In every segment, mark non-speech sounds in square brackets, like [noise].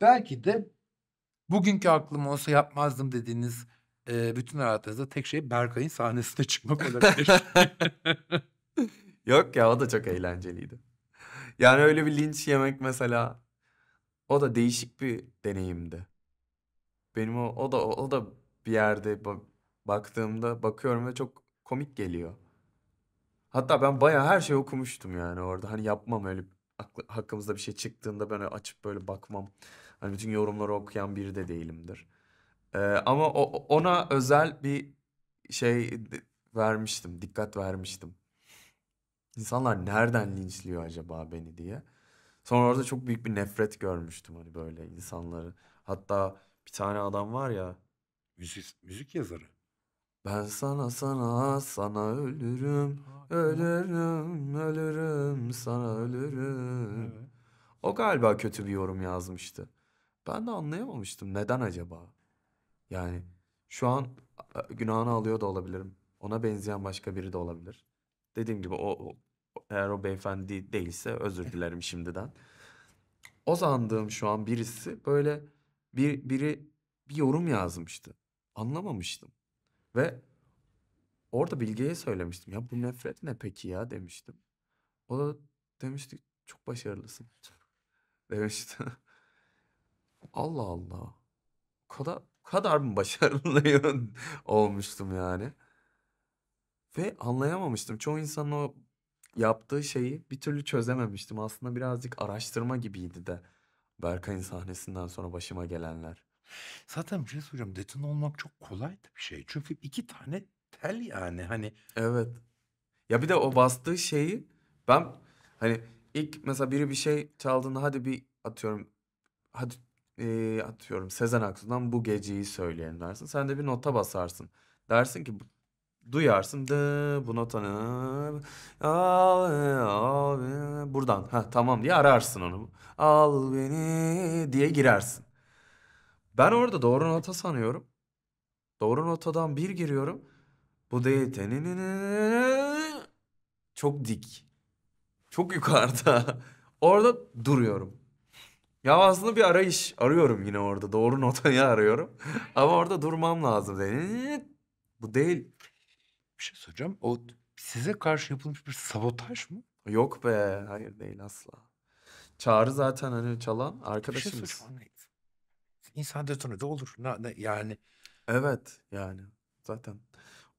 Belki de bugünkü aklım olsa yapmazdım dediğiniz e, bütün hayatınızda tek şey Berkay'ın sahnesine [laughs] çıkmak olabilir. [laughs] Yok ya o da çok eğlenceliydi. Yani öyle bir linç yemek mesela o da değişik bir deneyimdi. Benim o, o da o da bir yerde bak, baktığımda bakıyorum ve çok komik geliyor. Hatta ben bayağı her şeyi okumuştum yani orada. Hani yapmam öyle aklı, hakkımızda bir şey çıktığında ben açıp böyle bakmam. Hani bütün yorumları okuyan biri de değilimdir. Ee, ama o, ona özel bir şey vermiştim, dikkat vermiştim. İnsanlar nereden linçliyor acaba beni diye. Sonra orada çok büyük bir nefret görmüştüm hani böyle insanları. Hatta bir tane adam var ya. Müzik, müzik yazarı. Ben sana sana sana ölürüm, ölürüm, ölürüm, sana ölürüm. Evet. O galiba kötü bir yorum yazmıştı. Ben de anlayamamıştım. Neden acaba? Yani şu an günahını alıyor da olabilirim. Ona benzeyen başka biri de olabilir. Dediğim gibi o, o eğer o beyefendi değilse özür dilerim şimdiden. O sandığım şu an birisi böyle bir biri bir yorum yazmıştı. Anlamamıştım. Ve orada Bilge'ye söylemiştim. Ya bu nefret ne peki ya demiştim. O da demişti çok başarılısın. [laughs] Demişti. Allah Allah. O kadar, o kadar mı başarılı [laughs] olmuştum yani? Ve anlayamamıştım. Çoğu insanın o yaptığı şeyi bir türlü çözememiştim. Aslında birazcık araştırma gibiydi de. Berkay'ın sahnesinden sonra başıma gelenler. Zaten bir şey söyleyeceğim. Detone olmak çok kolay da bir şey. Çünkü iki tane tel yani hani. Evet. Ya bir de o bastığı şeyi ben hani ilk mesela biri bir şey çaldığında hadi bir atıyorum hadi eee, atıyorum Sezen Aksu'dan bu geceyi söyleyelim dersin. Sen de bir nota basarsın. Dersin ki bu- duyarsın. Dı, bu notanı al, al beni- buradan ha tamam diye ararsın onu. Al beni diye girersin. Ben orada doğru nota sanıyorum. Doğru notadan bir giriyorum. Bu değil. Çok dik. Çok yukarıda. [laughs] Orada duruyorum. Ya aslında bir arayış arıyorum yine orada. Doğru [laughs] notayı arıyorum. Ama orada durmam lazım. Ee, bu değil. Bir şey soracağım. O size karşı yapılmış bir sabotaj mı? Yok be. Hayır değil asla. Çağrı zaten hani çalan arkadaşımız. Bir şey soracağım. İnsan detone de olur. Ne, ne, yani. Evet yani. Zaten.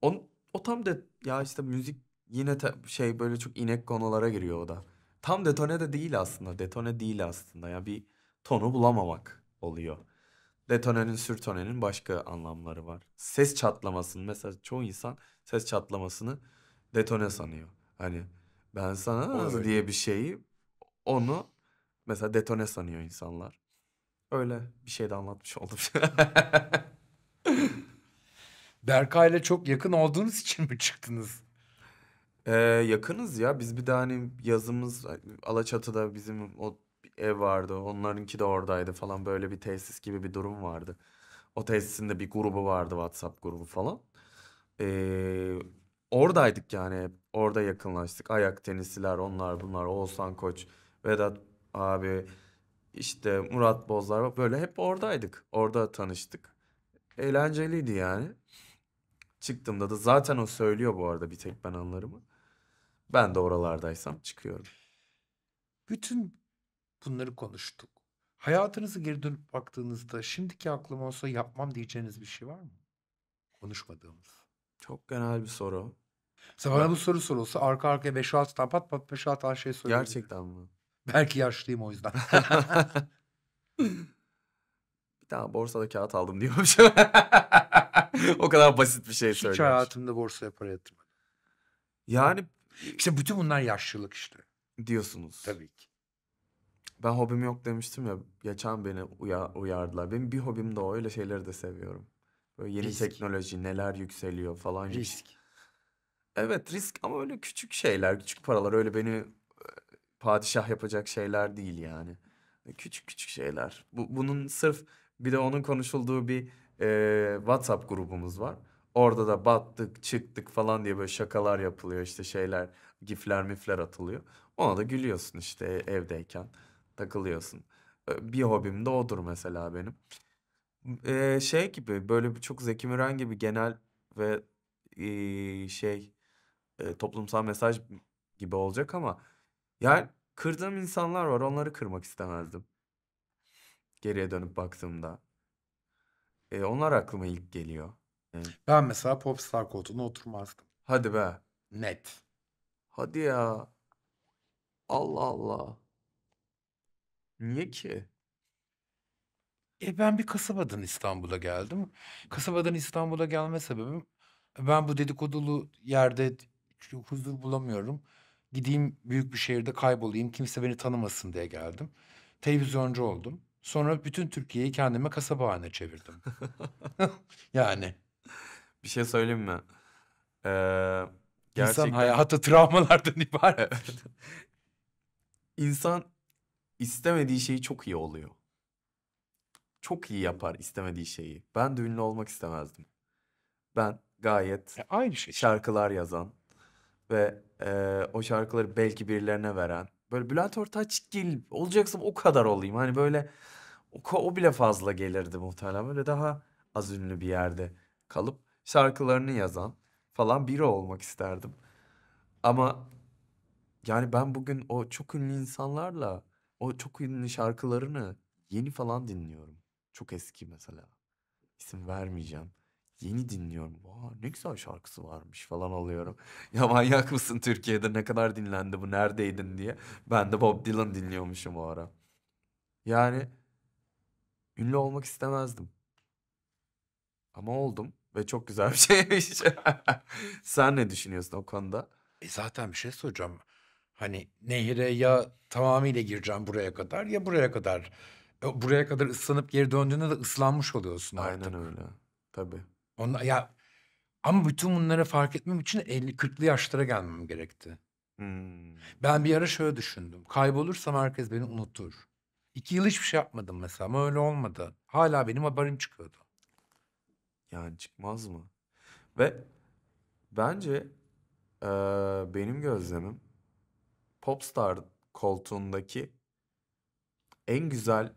On, o tam de ya işte müzik yine te, şey böyle çok inek konulara giriyor o da. Tam detone de değil aslında. Detone değil aslında. Ya yani bir tonu bulamamak oluyor. Detonenin sürtonenin başka anlamları var. Ses çatlamasını mesela çoğu insan ses çatlamasını detone sanıyor. Hani ben sana az diye bir şeyi onu mesela detone sanıyor insanlar. Öyle bir şey de anlatmış oldum. [laughs] Berkay'la çok yakın olduğunuz için mi çıktınız? Ee, yakınız ya. Biz bir de hani yazımız Alaçatı'da bizim o ev vardı. Onlarınki de oradaydı falan. Böyle bir tesis gibi bir durum vardı. O tesisinde bir grubu vardı WhatsApp grubu falan. Ee, oradaydık yani hep. Orada yakınlaştık. Ayak tenisiler onlar bunlar. Oğuzhan Koç, Vedat abi, işte Murat Bozlar böyle hep oradaydık. Orada tanıştık. Eğlenceliydi yani. Çıktığımda da zaten o söylüyor bu arada bir tek ben anlarımı. Ben de oralardaysam çıkıyorum. Bütün bunları konuştuk. Hayatınızı geri dönüp baktığınızda şimdiki aklım olsa yapmam diyeceğiniz bir şey var mı? Konuşmadığımız. Çok genel bir soru. Mesela bana bu soru sorulsa arka arkaya 5 altı tane pat pat 5-6 tane şey soruyor. Gerçekten mi? Belki yaşlıyım o yüzden. [laughs] bir tane borsada kağıt aldım diyormuş. [laughs] o kadar basit bir şey söylüyor. Hiç hayatımda borsaya para yatırmadım. Yani işte bütün bunlar yaşlılık işte. Diyorsunuz. Tabii ki. Ben hobim yok demiştim ya. Geçen beni uya uyardılar. Benim bir hobim de o. Öyle şeyleri de seviyorum. Böyle yeni risk. teknoloji, neler yükseliyor falan. Risk. Evet risk ama öyle küçük şeyler, küçük paralar. Öyle beni e, padişah yapacak şeyler değil yani. E, küçük küçük şeyler. Bu, bunun sırf bir de onun konuşulduğu bir e, WhatsApp grubumuz var. Orada da battık, çıktık falan diye böyle şakalar yapılıyor işte şeyler, gifler mifler atılıyor. Ona da gülüyorsun işte e, evdeyken, takılıyorsun. Bir hobim de odur mesela benim. Ee, şey gibi böyle çok Zeki Müren gibi genel ve ee, şey e, toplumsal mesaj gibi olacak ama yani kırdığım insanlar var onları kırmak istemezdim. Geriye dönüp baktığımda. E, onlar aklıma ilk geliyor. Ben mesela popstar koltuğuna oturmazdım. Hadi be. Net. Hadi ya. Allah Allah. Niye ki? E ben bir kasabadan İstanbul'a geldim. Kasabadan İstanbul'a gelme sebebim ben bu dedikodulu yerde huzur bulamıyorum. Gideyim büyük bir şehirde kaybolayım. Kimse beni tanımasın diye geldim. Televizyoncu oldum. Sonra bütün Türkiye'yi kendime kasaba haline çevirdim. [laughs] [laughs] yani [laughs] Bir şey söyleyeyim mi? Ee, gerçekten... İnsan hayatı travmalardan [laughs] ibaret. İnsan istemediği şeyi çok iyi oluyor. Çok iyi yapar istemediği şeyi. Ben de ünlü olmak istemezdim. Ben gayet e, aynı şey. şarkılar yazan ve e, o şarkıları belki birilerine veren. Böyle Bülent Ortaçgil olacaksam o kadar olayım. Hani böyle o, o bile fazla gelirdi muhtemelen. Böyle daha az ünlü bir yerde kalıp şarkılarını yazan falan biri olmak isterdim. Ama yani ben bugün o çok ünlü insanlarla o çok ünlü şarkılarını yeni falan dinliyorum. Çok eski mesela. İsim vermeyeceğim. Yeni dinliyorum. Aa, ne güzel şarkısı varmış falan alıyorum [laughs] Ya manyak mısın Türkiye'de ne kadar dinlendi bu neredeydin diye. Ben de Bob Dylan dinliyormuşum o ara. Yani ünlü olmak istemezdim. Ama oldum. Ve çok güzel bir [laughs] şeymiş. Sen ne düşünüyorsun o konuda? E zaten bir şey soracağım. Hani nehire ya tamamıyla gireceğim buraya kadar ya buraya kadar. E, buraya kadar ıslanıp geri döndüğünde de ıslanmış oluyorsun artık. Aynen öyle. Tabii. Onlar, ya, ama bütün bunları fark etmem için 50 40'lı yaşlara gelmem gerekti. Hmm. Ben bir ara şöyle düşündüm. Kaybolursam herkes beni unutur. İki yıl hiçbir şey yapmadım mesela ama öyle olmadı. Hala benim haberim çıkıyordu. Yani çıkmaz mı? Ve bence e, benim gözlemim popstar koltuğundaki en güzel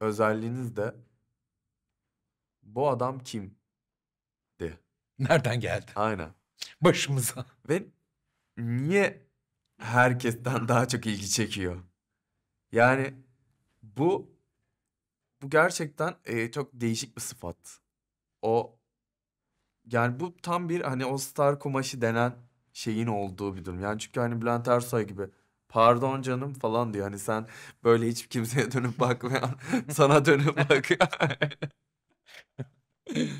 özelliğiniz de bu adam kimdi? Nereden geldi? Aynen. Başımıza. Ve niye herkesten daha çok ilgi çekiyor? Yani bu bu gerçekten e, çok değişik bir sıfat o yani bu tam bir hani o star kumaşı denen şeyin olduğu bir durum. Yani çünkü hani Bülent Ersoy gibi pardon canım falan diyor. Hani sen böyle hiç kimseye dönüp bakmayan [laughs] sana dönüp bakıyor. [laughs]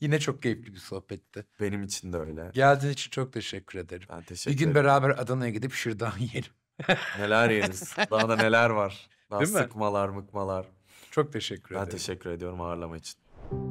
Yine çok keyifli bir sohbetti. Benim için de öyle. Geldiğin için çok teşekkür ederim. Ben teşekkür Bir gün ederim. beraber Adana'ya gidip şırdan yiyelim. [laughs] neler yeriz. Daha da neler var. Daha Değil sıkmalar mi? mıkmalar. Çok teşekkür ben ederim. Ben teşekkür ediyorum ağırlama için.